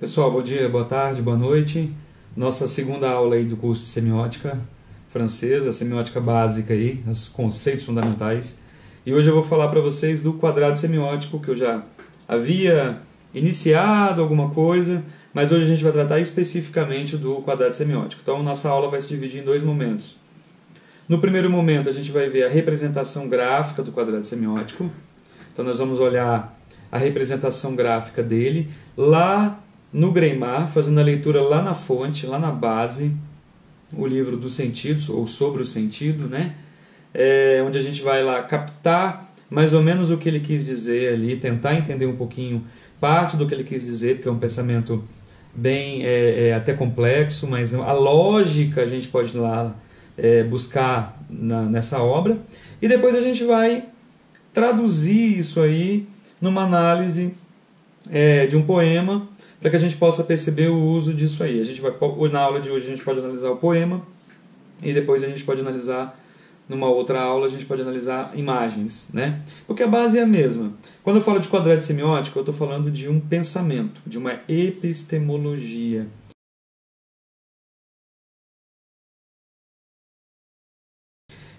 Pessoal, bom dia, boa tarde, boa noite. Nossa segunda aula aí do curso de semiótica francesa, semiótica básica aí, os conceitos fundamentais. E hoje eu vou falar para vocês do quadrado semiótico, que eu já havia iniciado alguma coisa, mas hoje a gente vai tratar especificamente do quadrado semiótico. Então, nossa aula vai se dividir em dois momentos. No primeiro momento, a gente vai ver a representação gráfica do quadrado semiótico. Então, nós vamos olhar a representação gráfica dele lá no Greimar, fazendo a leitura lá na fonte, lá na base, o livro dos sentidos, ou sobre o sentido, né? É, onde a gente vai lá captar mais ou menos o que ele quis dizer ali, tentar entender um pouquinho parte do que ele quis dizer, porque é um pensamento bem é, é, até complexo, mas a lógica a gente pode ir lá é, buscar na, nessa obra. E depois a gente vai traduzir isso aí numa análise é, de um poema para que a gente possa perceber o uso disso aí. A gente vai, na aula de hoje a gente pode analisar o poema e depois a gente pode analisar numa outra aula a gente pode analisar imagens, né? Porque a base é a mesma. Quando eu falo de quadrado semiótico, eu estou falando de um pensamento, de uma epistemologia.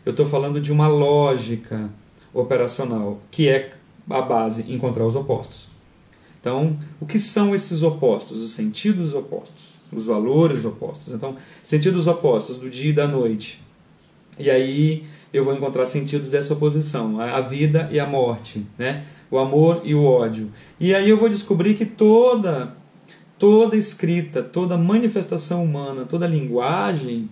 Eu estou falando de uma lógica operacional, que é a base encontrar os opostos. Então, o que são esses opostos? Os sentidos opostos, os valores opostos. Então, sentidos opostos do dia e da noite. E aí eu vou encontrar sentidos dessa oposição, a vida e a morte, né? O amor e o ódio. E aí eu vou descobrir que toda toda escrita, toda manifestação humana, toda linguagem,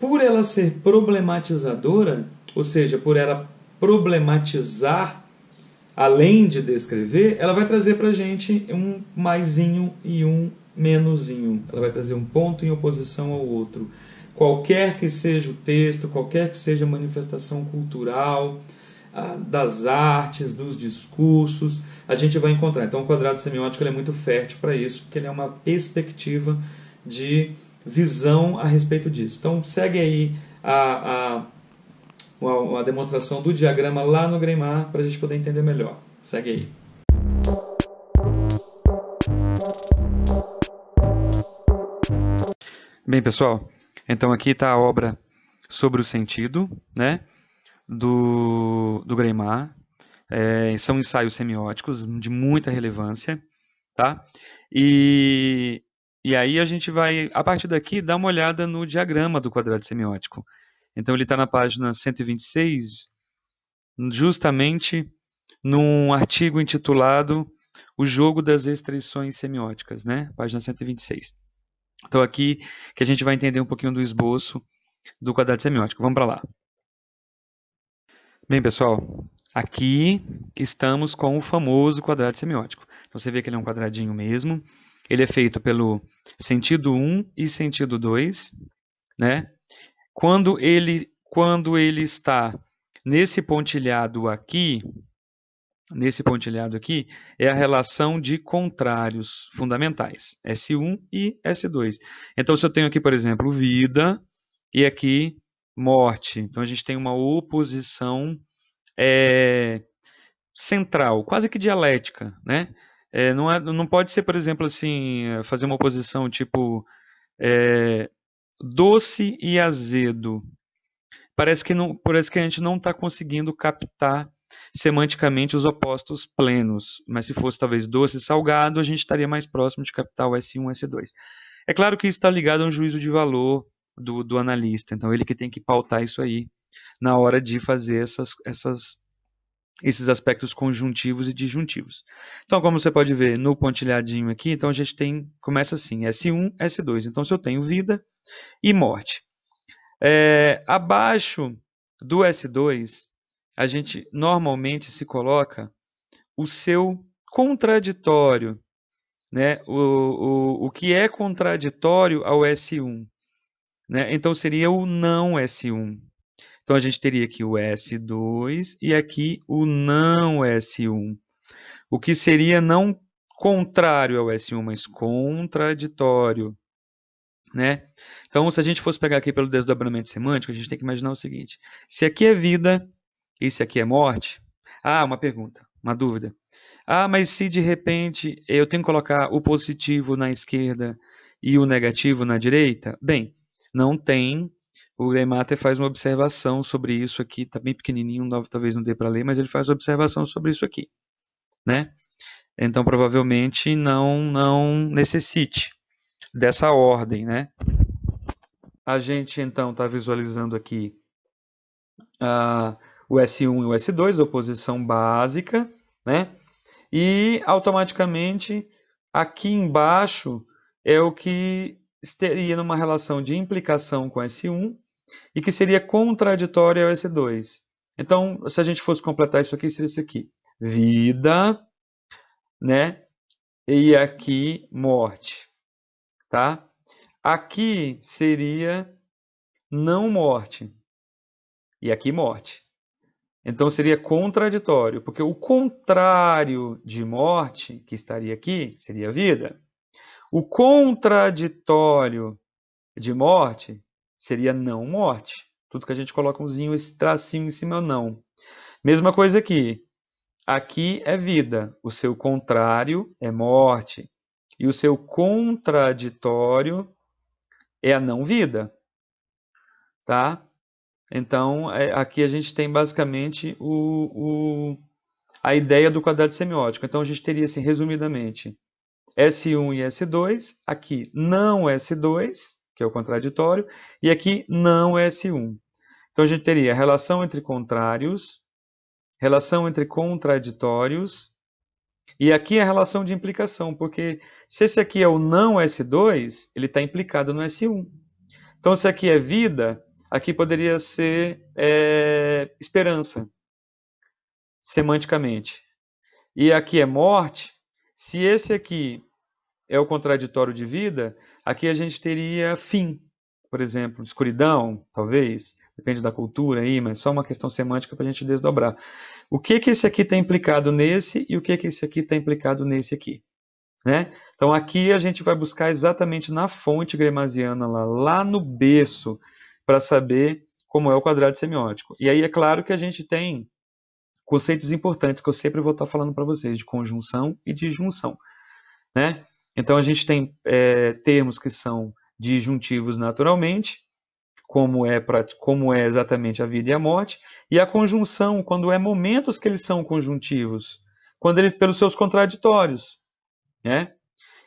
por ela ser problematizadora, ou seja, por ela problematizar além de descrever, ela vai trazer para a gente um maisinho e um menosinho. Ela vai trazer um ponto em oposição ao outro. Qualquer que seja o texto, qualquer que seja a manifestação cultural, das artes, dos discursos, a gente vai encontrar. Então, o quadrado semiótico é muito fértil para isso, porque ele é uma perspectiva de visão a respeito disso. Então, segue aí a, a uma demonstração do diagrama lá no Greymar para a gente poder entender melhor. Segue aí. Bem, pessoal, então aqui está a obra sobre o sentido né, do, do Greymar. É, são ensaios semióticos de muita relevância. Tá? E, e aí a gente vai, a partir daqui, dar uma olhada no diagrama do quadrado semiótico. Então ele está na página 126, justamente num artigo intitulado O Jogo das Restrições Semióticas, né? página 126. Então aqui que a gente vai entender um pouquinho do esboço do quadrado semiótico. Vamos para lá. Bem, pessoal, aqui estamos com o famoso quadrado semiótico. Então você vê que ele é um quadradinho mesmo. Ele é feito pelo sentido 1 e sentido 2, né? Quando ele, quando ele está nesse pontilhado aqui, nesse pontilhado aqui, é a relação de contrários fundamentais, S1 e S2. Então, se eu tenho aqui, por exemplo, vida e aqui morte, então a gente tem uma oposição é, central, quase que dialética, né? É, não, é, não pode ser, por exemplo, assim, é, fazer uma oposição tipo é, doce e azedo. Parece que, não, parece que a gente não está conseguindo captar semanticamente os opostos plenos, mas se fosse talvez doce e salgado, a gente estaria mais próximo de captar o S1 S2. É claro que isso está ligado a um juízo de valor do, do analista, então ele que tem que pautar isso aí na hora de fazer essas, essas esses aspectos conjuntivos e disjuntivos. Então, como você pode ver no pontilhadinho aqui, então a gente tem, começa assim, S1, S2. Então, se eu tenho vida e morte. É, abaixo do S2, a gente normalmente se coloca o seu contraditório, né? o, o, o que é contraditório ao S1. Né? Então, seria o não S1. Então, a gente teria aqui o S2 e aqui o não S1. O que seria não contrário ao S1, mas contraditório. Né? Então, se a gente fosse pegar aqui pelo desdobramento semântico, a gente tem que imaginar o seguinte. Se aqui é vida e se aqui é morte... Ah, uma pergunta, uma dúvida. Ah, mas se de repente eu tenho que colocar o positivo na esquerda e o negativo na direita? Bem, não tem o Graham faz uma observação sobre isso aqui, está bem pequenininho, talvez não dê para ler, mas ele faz uma observação sobre isso aqui, né? Então provavelmente não não necessite dessa ordem, né? A gente então está visualizando aqui uh, o S1 e o S2, oposição básica, né? E automaticamente aqui embaixo é o que estaria numa relação de implicação com S1 e que seria contraditória ao S2. Então, se a gente fosse completar isso aqui, seria isso aqui. Vida, né? E aqui, morte, tá? Aqui seria não morte e aqui morte. Então seria contraditório, porque o contrário de morte, que estaria aqui, seria vida. O contraditório de morte seria não morte. Tudo que a gente coloca umzinho, esse tracinho em cima é não. Mesma coisa aqui. Aqui é vida, o seu contrário é morte. E o seu contraditório é a não vida. Tá? Então, é, aqui a gente tem basicamente o, o, a ideia do quadrado semiótico. Então, a gente teria, assim, resumidamente, S1 e S2, aqui não S2, que é o contraditório, e aqui não é S1. Então a gente teria relação entre contrários, relação entre contraditórios, e aqui a relação de implicação, porque se esse aqui é o não S2, ele está implicado no S1. Então se aqui é vida, aqui poderia ser é, esperança, semanticamente. E aqui é morte, se esse aqui é o contraditório de vida, Aqui a gente teria fim, por exemplo, escuridão, talvez, depende da cultura aí, mas só uma questão semântica para a gente desdobrar. O que que esse aqui está implicado nesse e o que que esse aqui está implicado nesse aqui? Né? Então aqui a gente vai buscar exatamente na fonte gremaziana, lá, lá no berço, para saber como é o quadrado semiótico. E aí é claro que a gente tem conceitos importantes que eu sempre vou estar tá falando para vocês, de conjunção e disjunção, Né? Então a gente tem é, termos que são disjuntivos naturalmente, como é, pra, como é exatamente a vida e a morte, e a conjunção, quando é momentos que eles são conjuntivos, quando eles pelos seus contraditórios. Né?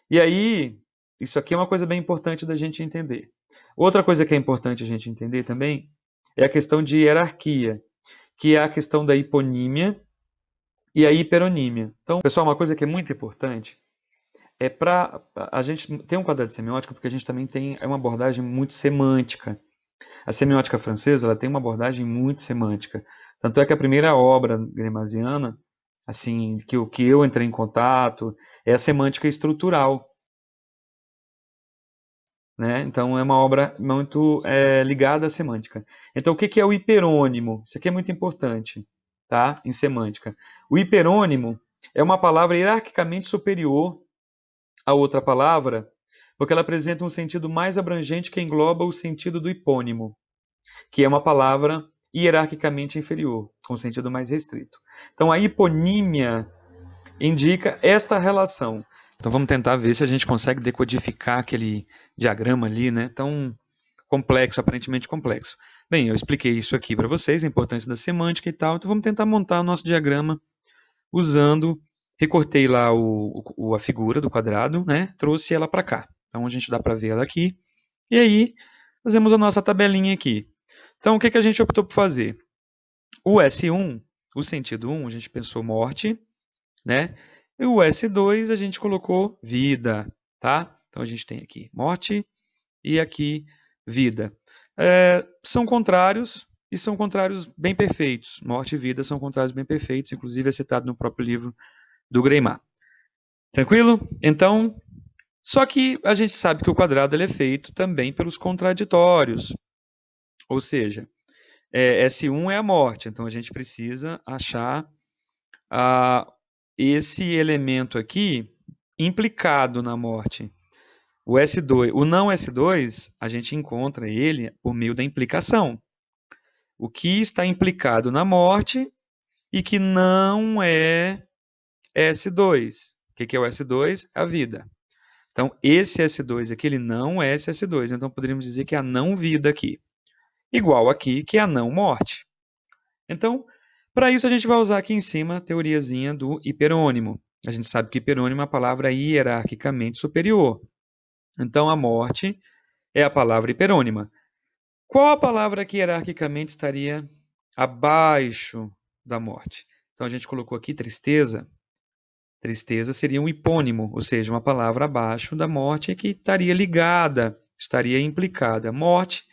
E aí, isso aqui é uma coisa bem importante da gente entender. Outra coisa que é importante a gente entender também é a questão de hierarquia, que é a questão da hiponímia e a hiperonímia. Então, pessoal, uma coisa que é muito importante é para a gente tem um quadrado de semiótica porque a gente também tem é uma abordagem muito semântica. A semiótica francesa ela tem uma abordagem muito semântica. Tanto é que a primeira obra gremaziana, assim, que o que eu entrei em contato é a semântica estrutural. Né? Então é uma obra muito é, ligada à semântica. Então o que, que é o hiperônimo? Isso aqui é muito importante, tá? Em semântica. O hiperônimo é uma palavra hierarquicamente superior a outra palavra, porque ela apresenta um sentido mais abrangente que engloba o sentido do hipônimo, que é uma palavra hierarquicamente inferior, com sentido mais restrito. Então, a hiponímia indica esta relação. Então, vamos tentar ver se a gente consegue decodificar aquele diagrama ali, né? Tão complexo, aparentemente complexo. Bem, eu expliquei isso aqui para vocês, a importância da semântica e tal, então vamos tentar montar o nosso diagrama usando recortei lá o, o, a figura do quadrado, né? Trouxe ela para cá. Então a gente dá para ver ela aqui. E aí fazemos a nossa tabelinha aqui. Então o que, que a gente optou por fazer? O S1, o sentido 1, a gente pensou morte, né? E o S2 a gente colocou vida, tá? Então a gente tem aqui morte e aqui vida. É, são contrários e são contrários bem perfeitos. Morte e vida são contrários bem perfeitos, inclusive é citado no próprio livro do Greymar. Tranquilo? Então, só que a gente sabe que o quadrado é feito também pelos contraditórios. Ou seja, é, S1 é a morte, então a gente precisa achar ah, esse elemento aqui implicado na morte. O S2, o não S2, a gente encontra ele por meio da implicação. O que está implicado na morte e que não é S2. O que é o S2? A vida. Então, esse S2 aqui, ele não é esse S2. Então, poderíamos dizer que é a não vida aqui. Igual aqui, que é a não morte. Então, para isso, a gente vai usar aqui em cima a teoriazinha do hiperônimo. A gente sabe que hiperônimo é a palavra hierarquicamente superior. Então, a morte é a palavra hiperônima. Qual a palavra que hierarquicamente estaria abaixo da morte? Então, a gente colocou aqui tristeza. Tristeza seria um hipônimo, ou seja, uma palavra abaixo da morte que estaria ligada, estaria implicada. Morte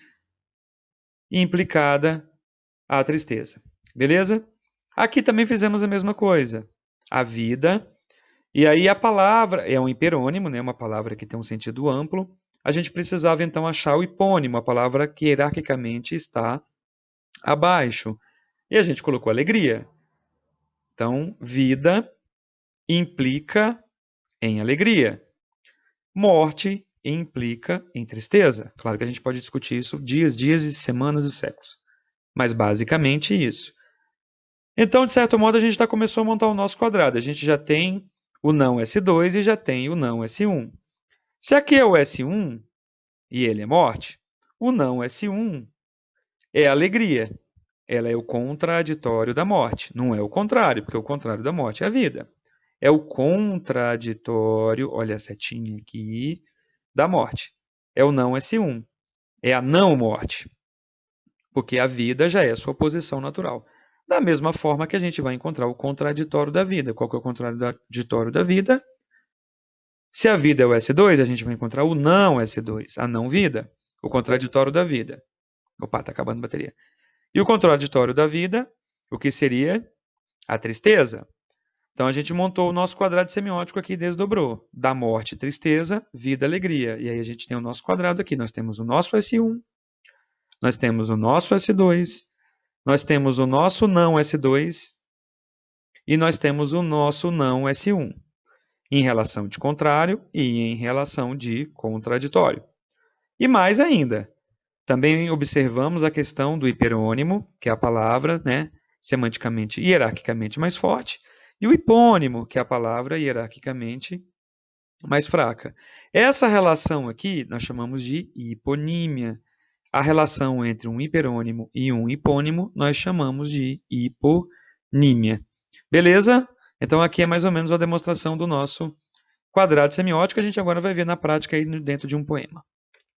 implicada à tristeza. Beleza? Aqui também fizemos a mesma coisa. A vida. E aí a palavra é um hiperônimo, né? uma palavra que tem um sentido amplo. A gente precisava então achar o hipônimo, a palavra que hierarquicamente está abaixo. E a gente colocou alegria. Então, vida implica em alegria. Morte implica em tristeza. Claro que a gente pode discutir isso dias, dias e semanas e séculos. Mas basicamente isso. Então, de certo modo, a gente já começou a montar o nosso quadrado. A gente já tem o não S2 e já tem o não S1. Se aqui é o S1 e ele é morte, o não S1 é alegria. Ela é o contraditório da morte. Não é o contrário, porque o contrário da morte é a vida é o contraditório, olha a setinha aqui, da morte. É o não S1. É a não morte. Porque a vida já é sua posição natural. Da mesma forma que a gente vai encontrar o contraditório da vida. Qual que é o contraditório da vida? Se a vida é o S2, a gente vai encontrar o não S2, a não vida, o contraditório da vida. Opa, tá acabando a bateria. E o contraditório da vida, o que seria a tristeza? Então a gente montou o nosso quadrado semiótico aqui e desdobrou. Da morte, tristeza, vida, alegria. E aí a gente tem o nosso quadrado aqui. Nós temos o nosso S1, nós temos o nosso S2, nós temos o nosso não S2 e nós temos o nosso não S1. Em relação de contrário e em relação de contraditório. E mais ainda, também observamos a questão do hiperônimo, que é a palavra, né, semanticamente e hierarquicamente mais forte, e o hipônimo, que é a palavra hierarquicamente mais fraca. Essa relação aqui nós chamamos de hiponímia. A relação entre um hiperônimo e um hipônimo nós chamamos de hiponímia. Beleza? Então aqui é mais ou menos a demonstração do nosso quadrado semiótico. A gente agora vai ver na prática aí dentro de um poema.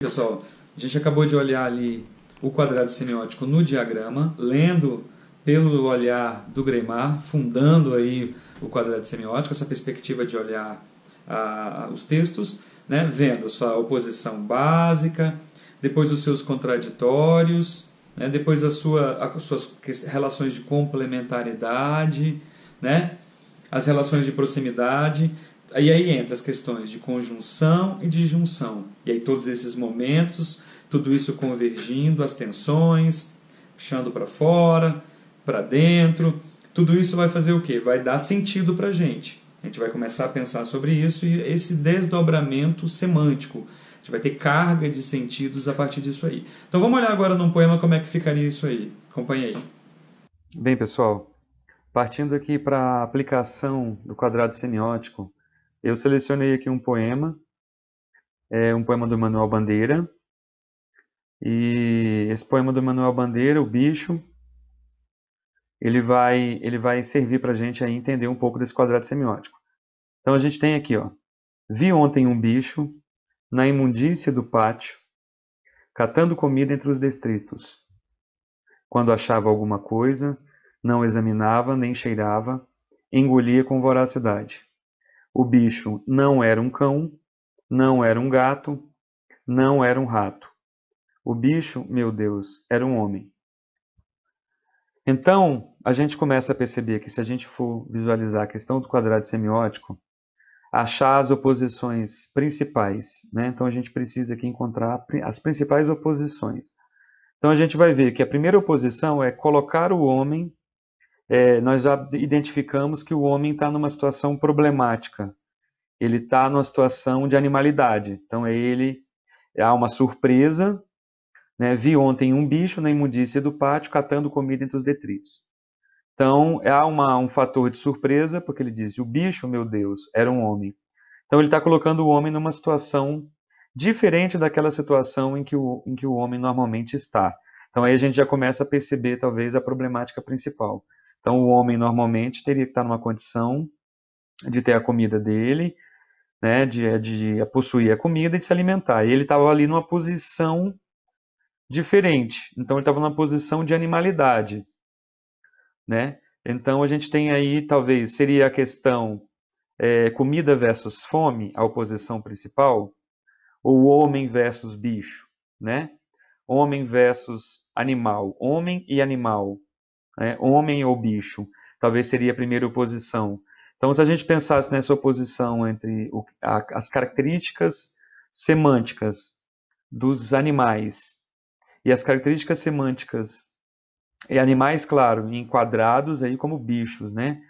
Pessoal, a gente acabou de olhar ali o quadrado semiótico no diagrama, lendo pelo olhar do Greimar, fundando aí o quadrado semiótico, essa perspectiva de olhar ah, os textos, né, vendo sua oposição básica, depois os seus contraditórios, né, depois sua, as suas relações de complementaridade, né, as relações de proximidade, e aí entra as questões de conjunção e disjunção, E aí todos esses momentos, tudo isso convergindo, as tensões, puxando para fora, para dentro. Tudo isso vai fazer o quê? Vai dar sentido para a gente. A gente vai começar a pensar sobre isso e esse desdobramento semântico. A gente vai ter carga de sentidos a partir disso aí. Então vamos olhar agora num poema como é que ficaria isso aí. Acompanhe aí. Bem, pessoal, partindo aqui para a aplicação do quadrado semiótico, eu selecionei aqui um poema, é um poema do Manuel Bandeira. E esse poema do Manuel Bandeira, O Bicho, ele vai, ele vai servir para a gente aí entender um pouco desse quadrado semiótico. Então a gente tem aqui, ó, vi ontem um bicho na imundícia do pátio, catando comida entre os destritos. Quando achava alguma coisa, não examinava nem cheirava, engolia com voracidade. O bicho não era um cão, não era um gato, não era um rato. O bicho, meu Deus, era um homem. Então, a gente começa a perceber que se a gente for visualizar a questão do quadrado semiótico, achar as oposições principais, né? Então a gente precisa aqui encontrar as principais oposições. Então a gente vai ver que a primeira oposição é colocar o homem. É, nós já identificamos que o homem está numa situação problemática. Ele está numa situação de animalidade. Então é ele há uma surpresa né? Vi ontem um bicho na imundícia do pátio catando comida entre os detritos. Então, há uma, um fator de surpresa, porque ele diz: o bicho, meu Deus, era um homem. Então, ele está colocando o homem numa situação diferente daquela situação em que, o, em que o homem normalmente está. Então, aí a gente já começa a perceber, talvez, a problemática principal. Então, o homem normalmente teria que estar tá numa condição de ter a comida dele, né, de, de possuir a comida e de se alimentar. E ele estava ali numa posição diferente. Então ele estava na posição de animalidade, né? Então a gente tem aí talvez seria a questão é, comida versus fome, a oposição principal, ou homem versus bicho, né? Homem versus animal, homem e animal, né? homem ou bicho, talvez seria a primeira oposição. Então, se a gente pensasse nessa oposição entre o, a, as características semânticas dos animais e as características semânticas e animais, claro, enquadrados aí como bichos, né?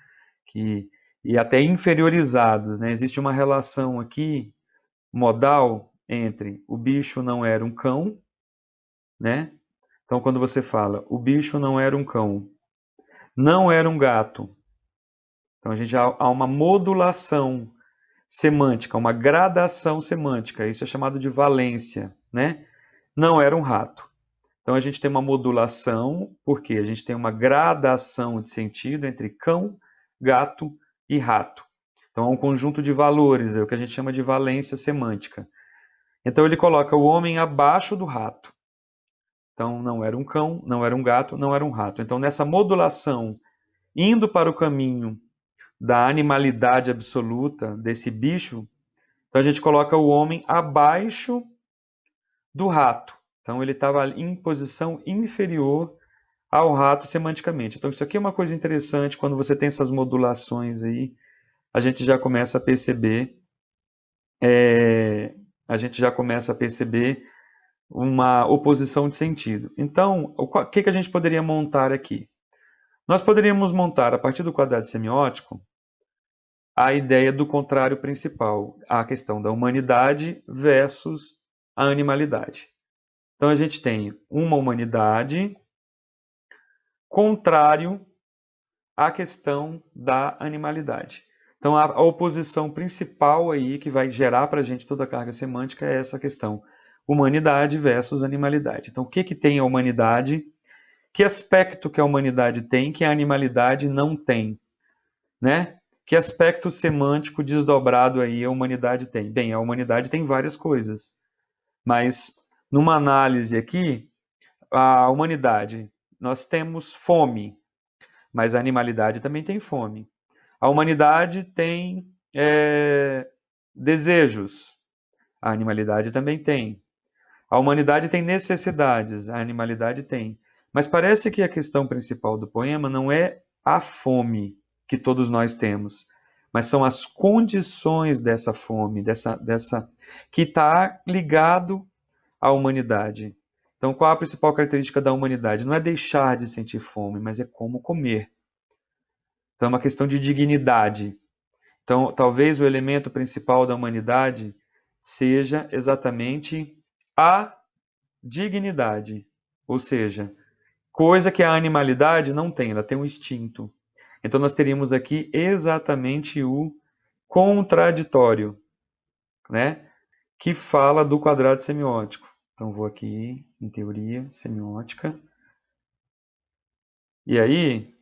Que, e até inferiorizados, né? Existe uma relação aqui modal entre o bicho não era um cão, né? Então, quando você fala o bicho não era um cão, não era um gato. Então, a gente já há uma modulação semântica, uma gradação semântica. Isso é chamado de valência, né? Não era um rato. Então a gente tem uma modulação, porque a gente tem uma gradação de sentido entre cão, gato e rato. Então é um conjunto de valores, é o que a gente chama de valência semântica. Então ele coloca o homem abaixo do rato. Então não era um cão, não era um gato, não era um rato. Então nessa modulação, indo para o caminho da animalidade absoluta desse bicho, então a gente coloca o homem abaixo do rato. Então ele estava em posição inferior ao rato semanticamente. Então isso aqui é uma coisa interessante quando você tem essas modulações aí, a gente já começa a perceber é, a gente já começa a perceber uma oposição de sentido. Então, o que, que a gente poderia montar aqui? Nós poderíamos montar, a partir do quadrado semiótico, a ideia do contrário principal, a questão da humanidade versus a animalidade. Então a gente tem uma humanidade contrário à questão da animalidade. Então a, oposição principal aí que vai gerar para a gente toda a carga semântica é essa questão humanidade versus animalidade. Então o que que tem a humanidade? Que aspecto que a humanidade tem que a animalidade não tem, né? Que aspecto semântico desdobrado aí a humanidade tem? Bem, a humanidade tem várias coisas, mas numa análise aqui, a humanidade, nós temos fome, mas a animalidade também tem fome. A humanidade tem é, desejos, a animalidade também tem. A humanidade tem necessidades, a animalidade tem. Mas parece que a questão principal do poema não é a fome que todos nós temos, mas são as condições dessa fome, dessa, dessa que está ligado a humanidade. Então, qual é a principal característica da humanidade? Não é deixar de sentir fome, mas é como comer. Então, é uma questão de dignidade. Então, talvez o elemento principal da humanidade seja exatamente a dignidade, ou seja, coisa que a animalidade não tem, ela tem um instinto. Então, nós teríamos aqui exatamente o contraditório, né? que fala do quadrado semiótico. Então vou aqui em teoria semiótica. E aí,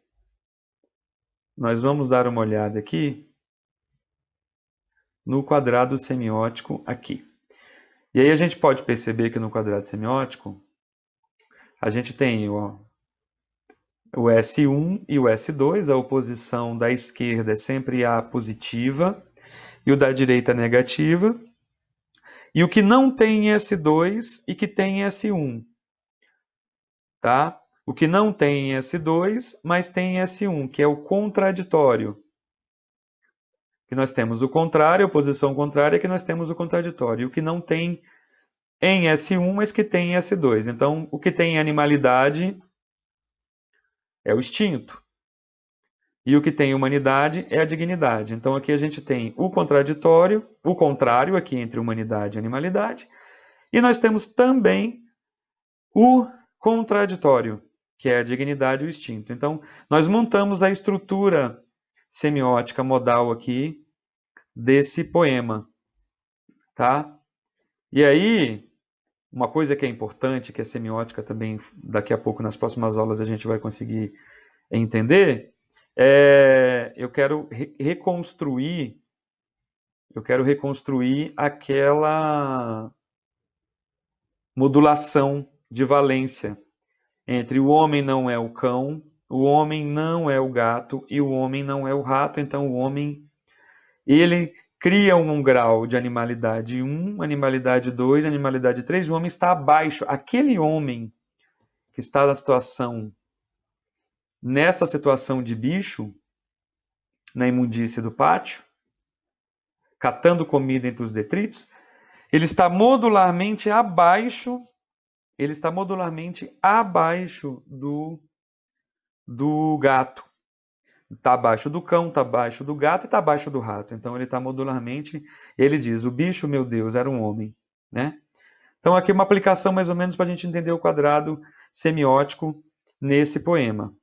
nós vamos dar uma olhada aqui no quadrado semiótico aqui. E aí a gente pode perceber que no quadrado semiótico a gente tem ó, o S1 e o S2, a oposição da esquerda é sempre A positiva e o da direita negativa. E o que não tem S2 e que tem S1. Tá? O que não tem S2, mas tem S1, que é o contraditório. Que nós temos o contrário, a posição contrária, é que nós temos o contraditório. E o que não tem em S1, mas que tem em S2. Então, o que tem animalidade é o extinto. E o que tem humanidade é a dignidade. Então aqui a gente tem o contraditório, o contrário aqui entre humanidade e animalidade. E nós temos também o contraditório, que é a dignidade e o instinto. Então nós montamos a estrutura semiótica modal aqui desse poema. Tá? E aí, uma coisa que é importante, que a é semiótica também daqui a pouco nas próximas aulas a gente vai conseguir entender, é, eu quero re reconstruir, eu quero reconstruir aquela modulação de valência entre o homem não é o cão, o homem não é o gato e o homem não é o rato. Então o homem ele cria um grau de animalidade 1, animalidade 2, animalidade 3. O homem está abaixo. Aquele homem que está na situação nesta situação de bicho, na imundície do pátio, catando comida entre os detritos, ele está modularmente abaixo, ele está modularmente abaixo do, do gato. Está abaixo do cão, está abaixo do gato e está abaixo do rato. Então ele está modularmente, ele diz, o bicho, meu Deus, era um homem. Né? Então aqui uma aplicação mais ou menos para a gente entender o quadrado semiótico nesse poema.